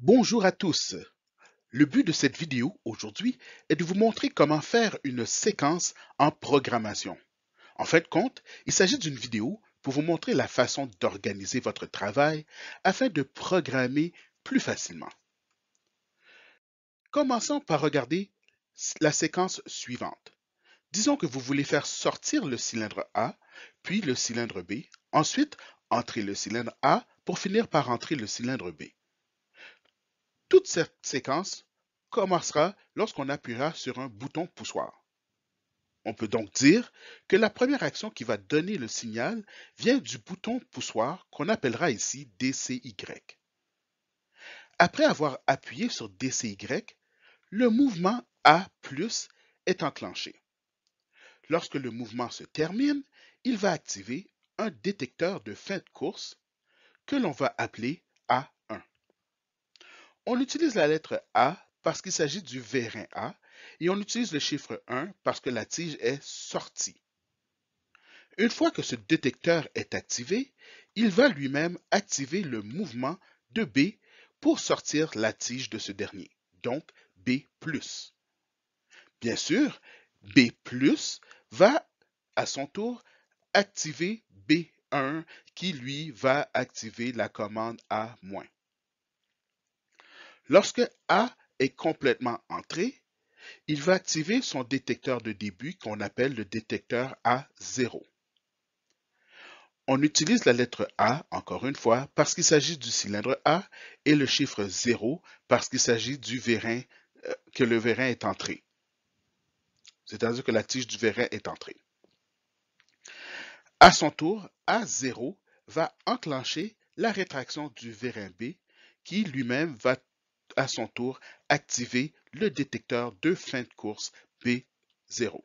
Bonjour à tous! Le but de cette vidéo aujourd'hui est de vous montrer comment faire une séquence en programmation. En fin de compte, il s'agit d'une vidéo pour vous montrer la façon d'organiser votre travail afin de programmer plus facilement. Commençons par regarder la séquence suivante. Disons que vous voulez faire sortir le cylindre A, puis le cylindre B, ensuite entrer le cylindre A pour finir par entrer le cylindre B. Toute cette séquence commencera lorsqu'on appuiera sur un bouton poussoir. On peut donc dire que la première action qui va donner le signal vient du bouton poussoir qu'on appellera ici DCY. Après avoir appuyé sur DCY, le mouvement A est enclenché. Lorsque le mouvement se termine, il va activer un détecteur de fin de course que l'on va appeler A on utilise la lettre A parce qu'il s'agit du vérin A et on utilise le chiffre 1 parce que la tige est sortie. Une fois que ce détecteur est activé, il va lui-même activer le mouvement de B pour sortir la tige de ce dernier, donc B+. Bien sûr, B+, va à son tour activer B1 qui lui va activer la commande A-. Lorsque A est complètement entré, il va activer son détecteur de début qu'on appelle le détecteur A0. On utilise la lettre A, encore une fois, parce qu'il s'agit du cylindre A et le chiffre 0 parce qu'il s'agit du vérin, euh, que le vérin est entré. C'est-à-dire que la tige du vérin est entrée. À son tour, A0 va enclencher la rétraction du vérin B qui lui-même va à son tour activer le détecteur de fin de course B0.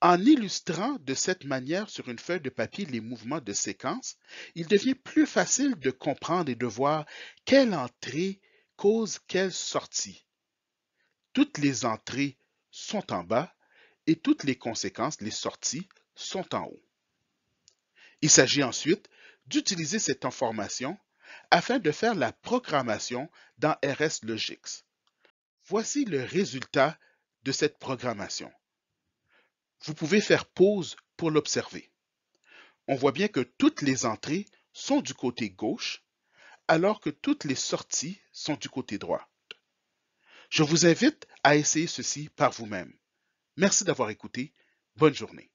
En illustrant de cette manière sur une feuille de papier les mouvements de séquence, il devient plus facile de comprendre et de voir quelle entrée cause quelle sortie. Toutes les entrées sont en bas et toutes les conséquences, les sorties, sont en haut. Il s'agit ensuite d'utiliser cette information afin de faire la programmation dans Logix. Voici le résultat de cette programmation. Vous pouvez faire pause pour l'observer. On voit bien que toutes les entrées sont du côté gauche, alors que toutes les sorties sont du côté droit. Je vous invite à essayer ceci par vous-même. Merci d'avoir écouté. Bonne journée.